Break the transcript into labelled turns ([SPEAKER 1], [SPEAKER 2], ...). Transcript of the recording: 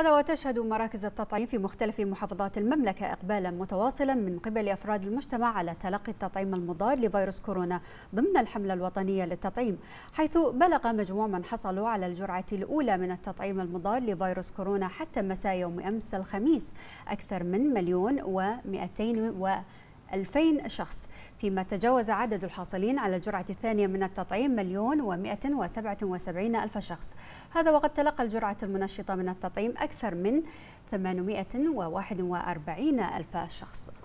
[SPEAKER 1] هذا وتشهد مراكز التطعيم في مختلف محافظات المملكة إقبالا متواصلا من قبل أفراد المجتمع على تلقي التطعيم المضاد لفيروس كورونا ضمن الحملة الوطنية للتطعيم حيث بلغ مجموع من حصلوا على الجرعة الأولى من التطعيم المضاد لفيروس كورونا حتى مساء يوم أمس الخميس أكثر من مليون و 200 2000 شخص فيما تجاوز عدد الحاصلين على الجرعة الثانية من التطعيم مليون و177 ألف شخص هذا وقد تلقى الجرعة المنشطة من التطعيم أكثر من 841 ألف شخص